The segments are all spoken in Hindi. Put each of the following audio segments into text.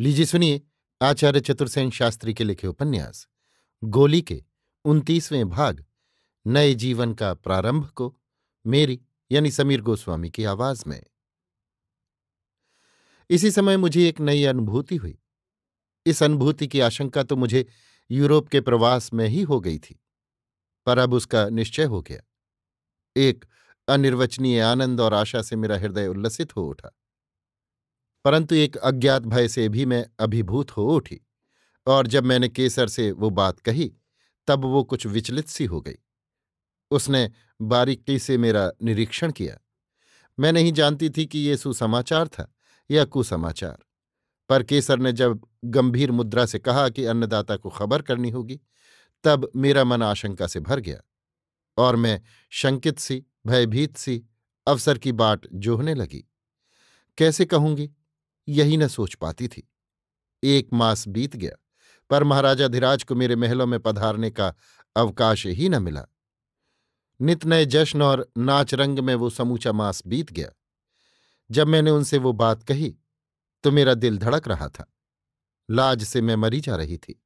लीजिए सुनिए आचार्य चतुर्सेन शास्त्री के लिखे उपन्यास गोली के उनतीसवें भाग नए जीवन का प्रारंभ को मेरी यानी समीर गोस्वामी की आवाज में इसी समय मुझे एक नई अनुभूति हुई इस अनुभूति की आशंका तो मुझे यूरोप के प्रवास में ही हो गई थी पर अब उसका निश्चय हो गया एक अनिर्वचनीय आनंद और आशा से मेरा हृदय उल्लसित हो उठा परंतु एक अज्ञात भय से भी मैं अभिभूत हो उठी और जब मैंने केसर से वो बात कही तब वो कुछ विचलित सी हो गई उसने बारीकी से मेरा निरीक्षण किया मैं नहीं जानती थी कि ये सुसमाचार था या कुसमाचार पर केसर ने जब गंभीर मुद्रा से कहा कि अन्नदाता को खबर करनी होगी तब मेरा मन आशंका से भर गया और मैं शंकित सी भयभीत सी अवसर की बाट जोहने लगी कैसे कहूंगी यही न सोच पाती थी एक मास बीत गया पर महाराजा धीराज को मेरे महलों में पधारने का अवकाश ही न मिला नित नए जश्न और नाच रंग में वो समूचा मास बीत गया जब मैंने उनसे वो बात कही तो मेरा दिल धड़क रहा था लाज से मैं मरी जा रही थी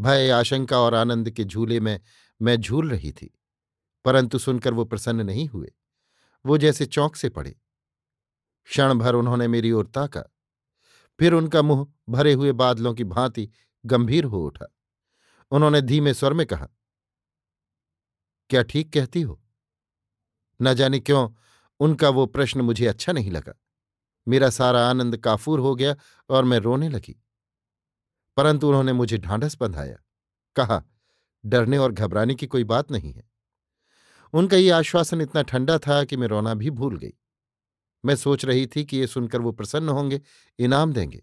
भय आशंका और आनंद के झूले में मैं झूल रही थी परंतु सुनकर वो प्रसन्न नहीं हुए वो जैसे चौंक से पड़े क्षण भर उन्होंने मेरी ओर ताका फिर उनका मुंह भरे हुए बादलों की भांति गंभीर हो उठा उन्होंने धीमे स्वर में कहा क्या ठीक कहती हो न जाने क्यों उनका वो प्रश्न मुझे अच्छा नहीं लगा मेरा सारा आनंद काफूर हो गया और मैं रोने लगी परंतु उन्होंने मुझे ढांढस बंधाया कहा डरने और घबराने की कोई बात नहीं है उनका ये आश्वासन इतना ठंडा था कि मैं रोना भी भूल गई मैं सोच रही थी कि ये सुनकर वो प्रसन्न होंगे इनाम देंगे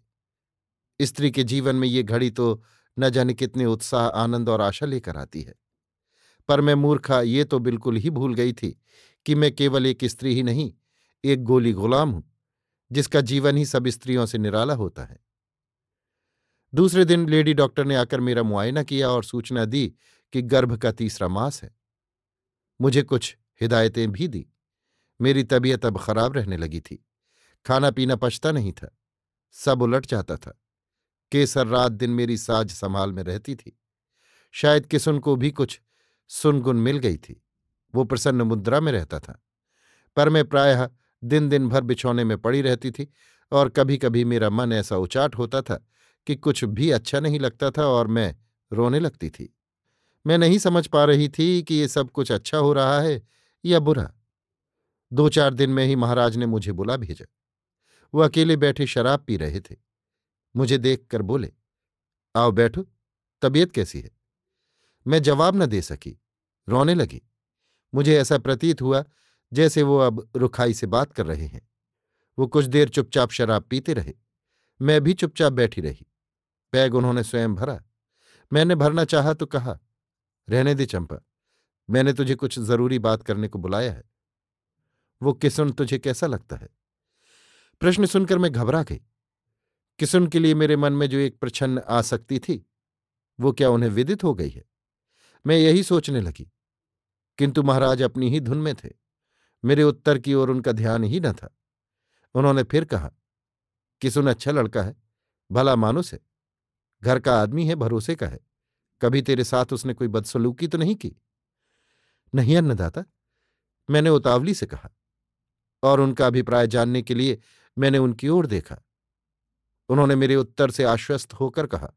स्त्री के जीवन में ये घड़ी तो न जाने कितने उत्साह आनंद और आशा लेकर आती है पर मैं मूर्खा ये तो बिल्कुल ही भूल गई थी कि मैं केवल एक स्त्री ही नहीं एक गोली गुलाम हूं जिसका जीवन ही सब स्त्रियों से निराला होता है दूसरे दिन लेडी डॉक्टर ने आकर मेरा मुआयना किया और सूचना दी कि गर्भ का तीसरा मास है मुझे कुछ हिदायतें भी दी मेरी तबीयत अब खराब रहने लगी थी खाना पीना पछता नहीं था सब उलट जाता था केसर रात दिन मेरी साज संभाल में रहती थी शायद किसुन को भी कुछ सुनगुन मिल गई थी वो प्रसन्न मुद्रा में रहता था पर मैं प्रायः दिन दिन भर बिछौने में पड़ी रहती थी और कभी कभी मेरा मन ऐसा उचाट होता था कि कुछ भी अच्छा नहीं लगता था और मैं रोने लगती थी मैं नहीं समझ पा रही थी कि ये सब कुछ अच्छा हो रहा है या बुरा दो चार दिन में ही महाराज ने मुझे बुला भेजा वो अकेले बैठे शराब पी रहे थे मुझे देखकर बोले आओ बैठो तबीयत कैसी है मैं जवाब न दे सकी रोने लगी मुझे ऐसा प्रतीत हुआ जैसे वो अब रुखाई से बात कर रहे हैं वो कुछ देर चुपचाप शराब पीते रहे मैं भी चुपचाप बैठी रही बैग उन्होंने स्वयं भरा मैंने भरना चाहा तो कहा रहने दे चंपा मैंने तुझे कुछ जरूरी बात करने को बुलाया है वो किसुन तुझे कैसा लगता है प्रश्न सुनकर मैं घबरा गई किसुन के लिए मेरे मन में जो एक आ सकती थी वो क्या उन्हें विदित हो गई है मैं यही सोचने लगी किंतु महाराज अपनी ही धुन में थे मेरे उत्तर की ओर उनका ध्यान ही न था उन्होंने फिर कहा किसुन अच्छा लड़का है भला मानुस है घर का आदमी है भरोसे का है कभी तेरे साथ उसने कोई बदसलूकी तो नहीं की नहीं अन्नदाता मैंने उतावली से कहा और उनका अभिप्राय जानने के लिए मैंने उनकी ओर देखा उन्होंने मेरे उत्तर से आश्वस्त होकर कहा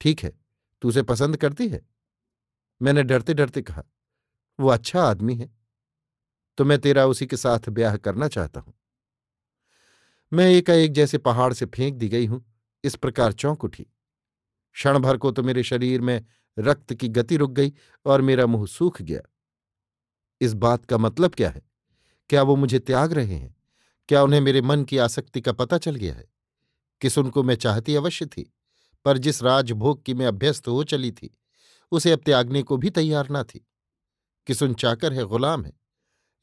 ठीक है तू उसे पसंद करती है मैंने डरते डरते कहा वो अच्छा आदमी है तो मैं तेरा उसी के साथ ब्याह करना चाहता हूं मैं एकाएक जैसे पहाड़ से फेंक दी गई हूं इस प्रकार चौंक उठी क्षण भर को तो मेरे शरीर में रक्त की गति रुक गई और मेरा मुंह सूख गया इस बात का मतलब क्या है क्या वो मुझे त्याग रहे हैं क्या उन्हें मेरे मन की आसक्ति का पता चल गया है किस उनको मैं चाहती अवश्य थी पर जिस राजभोग की मैं अभ्यस्त हो चली थी उसे अब त्यागने को भी तैयार ना थी किसुन चाकर है गुलाम है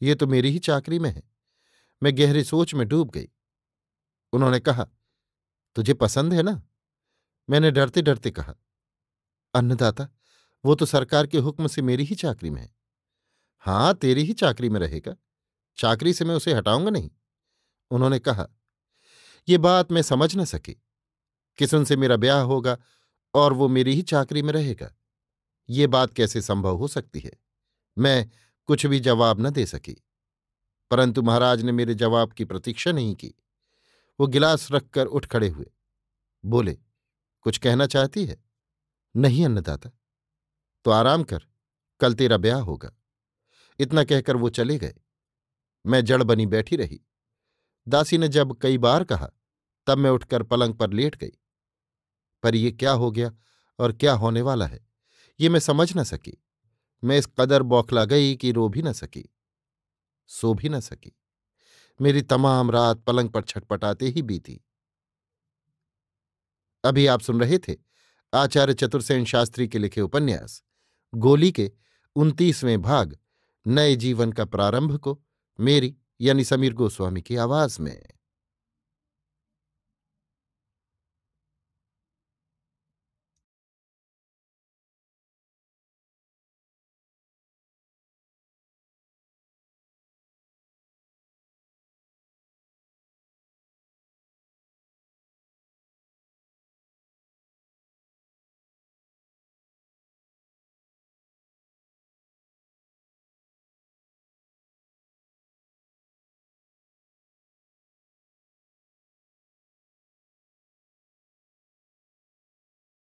ये तो मेरी ही चाकरी में है मैं गहरी सोच में डूब गई उन्होंने कहा तुझे पसंद है ना मैंने डरते डरते कहा अन्नदाता वो तो सरकार के हुक्म से मेरी ही चाकरी में है हाँ तेरी ही चाकरी में रहेगा चाकरी से मैं उसे हटाऊंगा नहीं उन्होंने कहा ये बात मैं समझ न सकी किसुन से मेरा ब्याह होगा और वो मेरी ही चाकरी में रहेगा ये बात कैसे संभव हो सकती है मैं कुछ भी जवाब न दे सकी परंतु महाराज ने मेरे जवाब की प्रतीक्षा नहीं की वो गिलास रखकर उठ खड़े हुए बोले कुछ कहना चाहती है नहीं अन्नदाता तो आराम कर कल तेरा ब्याह होगा इतना कहकर वो चले गए मैं जड़ बनी बैठी रही दासी ने जब कई बार कहा तब मैं उठकर पलंग पर लेट गई पर यह क्या हो गया और क्या होने वाला है ये मैं समझ न सकी मैं इस कदर बौखला गई कि रो भी न सकी सो भी न सकी मेरी तमाम रात पलंग पर छटपटाते ही बीती अभी आप सुन रहे थे आचार्य चतुर्सेन शास्त्री के लिखे उपन्यास गोली के उनतीसवें भाग नए जीवन का प्रारंभ को मेरी यानी समीर गोस्वामी की आवाज में